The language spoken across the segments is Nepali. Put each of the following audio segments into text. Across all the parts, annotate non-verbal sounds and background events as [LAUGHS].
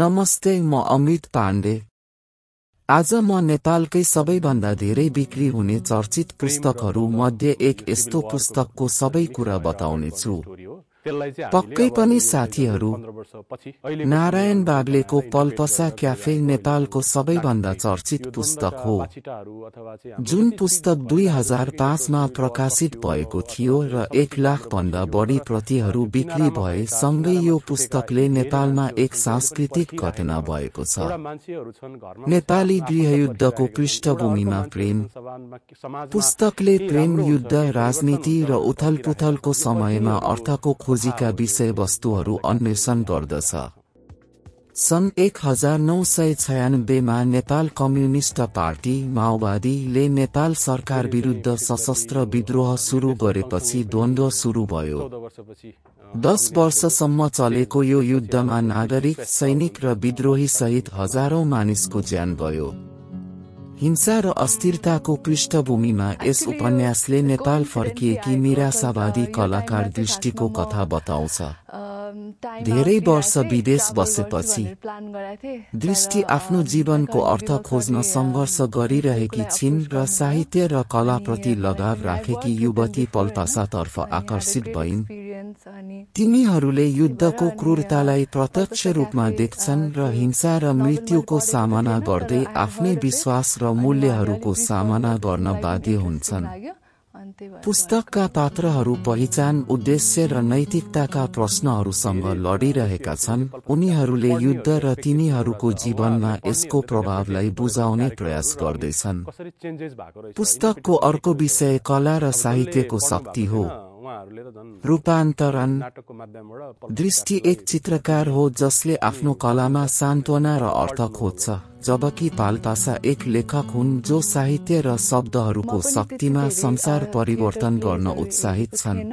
नमस्ते म अमित पाण्डे आज म नेपालकै सबैभन्दा धेरै बिक्री हुने चर्चित पुस्तकहरू मध्ये एक यस्तो पुस्तकको सबै कुरा बताउनेछु पक्कै पनि साथीहरू नारायण बाग्लेको पल्पसा क्याफे नेपालको सबैभन्दा चर्चित पुस्तक हो जुन पुस्तक दुई हजार पाँचमा प्रकाशित भएको थियो र एक लाख भन्दा बढी प्रतिहरू बिक्री भए सँगै यो पुस्तकले नेपालमा एक सांस्कृतिक घटना भएको छ नेपाली गृहयुद्धको पृष्ठभूमिमा प्रेम पुस्तकले प्रेम युद्ध राजनीति र उथलपुथलको समयमा अर्थको खोजीका विषयवस्तुहरू अन्वेषण गर्दछ सन् एक हजार नौ सय छयानब्बेमा नेपाल कम्युनिष्ट पार्टी माओवादीले नेपाल सरकार विरुद्ध सशस्त्र विद्रोह सुरु गरेपछि द्वन्द्व सुरु भयो दस वर्षसम्म चलेको यो युद्धमा नागरिक सैनिक र विद्रोही सहित हजारौं मानिसको ज्यान गयो हिंसा र अस्थिरताको पृष्ठभूमिमा यस उपन्यासले नेपाल फर्किएकी निराशावादी कलाकार दृष्टिको कथा बताउँछ धेरै वर्ष विदेश बसेपछि दृष्टि आफ्नो जीवनको अर्थ खोज्न सङ्घर्ष गरिरहेकी छिन् र साहित्य र कलाप्रति लगाव राखेकी युवती पल्पासातर्फ आकर्षित भइन् तिनीहरूले युद्धको क्रूरतालाई प्रत्यक्ष रूपमा देख्छन् र हिंसा र मृत्युको सामना गर्दै आफ्नै विश्वास र मूल्यहरूको सामना गर्न बाध्य हुन्छन् पुस्तकका पात्रहरू पहिचान उद्देश्य र नैतिकताका प्रश्नहरूसँग लडिरहेका छन् उनीहरूले युद्ध र तिनीहरूको जीवनमा यसको प्रभावलाई बुझाउने प्रयास गर्दैछन् पुस्तकको अर्को विषय कला र साहित्यको शक्ति हो रूपान्तरण दृष्टि एक चित्रकार हो जसले आफ्नो कलामा सान्त्वना र अर्थ खोज्छ जबकि पालपासा एक लेखक हुन् जो साहित्य र शब्दहरूको शक्तिमा संसार परिवर्तन गर्न उत्साहित छन्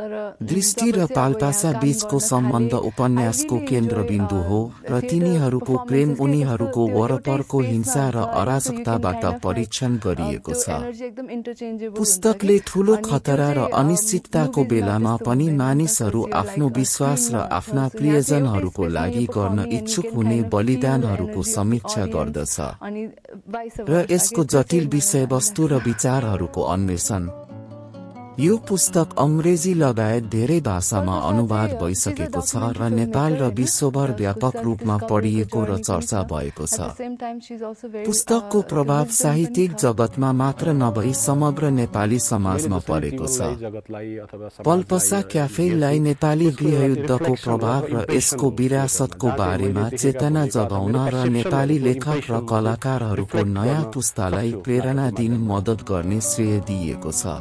दृष्टि र पाल्पासा बीचको सम्बन्ध उपन्यासको केन्द्रबिन्दु हो र तिनीहरूको प्रेम उनीहरूको वरपरको हिंसा र अराजकताबाट परीक्षण गरिएको छ पुस्तकले ठूलो खतरा र अनिश्चितताको बेलामा पनि मानिसहरू आफ्नो विश्वास र आफ्ना प्रियजनहरूको लागि गर्न इच्छुक हुने बलिदानहरूको समीक्षा गर्दछ र यसको जटिल विषयवस्तु र [LAUGHS] विचारहरूको अन्वेषण यो पुस्तक अङ्ग्रेजी लगायत धेरै भाषामा अनुवाद भइसकेको छ र नेपाल र विश्वभर व्यापक रूपमा पढिएको र चर्चा भएको छ पुस्तकको प्रभाव साहित्यिक जगतमा मात्र नभई समग्र नेपाली समाजमा परेको छ पल्पसा क्याफेलाई नेपाली गृहयुद्धको प्रभाव र यसको विरासतको बारेमा चेतना जगाउन र नेपाली लेखक र कलाकारहरूको नयाँ पुस्तालाई प्रेरणा दिन मद्दत गर्ने श्रेय दिएको छ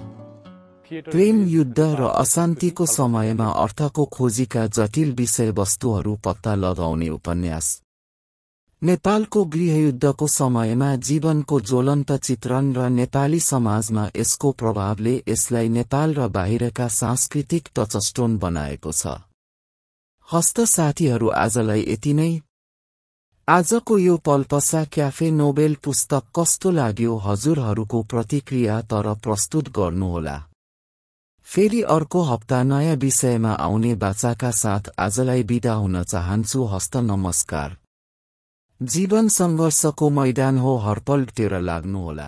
प्रेम युद्ध र अशान्तिको समयमा अर्थको खोजीका जटिल विषयवस्तुहरू पत्ता लगाउने उपन्यास नेपालको गृहयुद्धको समयमा जीवनको ज्वलन्त चित्रण र नेपाली समाजमा यसको प्रभावले यसलाई नेपाल र बाहिरका सांस्कृतिक टचस्टोन बनाएको छ हस्त साथीहरू आजलाई यति नै आजको यो पल्पसा क्याफे नोबेल पुस्तक कस्तो लाग्यो हजुरहरूको प्रतिक्रिया तर प्रस्तुत गर्नुहोला फेरि अर्को हप्ता नयाँ विषयमा आउने बाचाका साथ आजलाई बिदा हुन चाहन्छु हस्त नमस्कार जीवन सङ्घर्षको मैदान हो हर्पल टेर लाग्नुहोला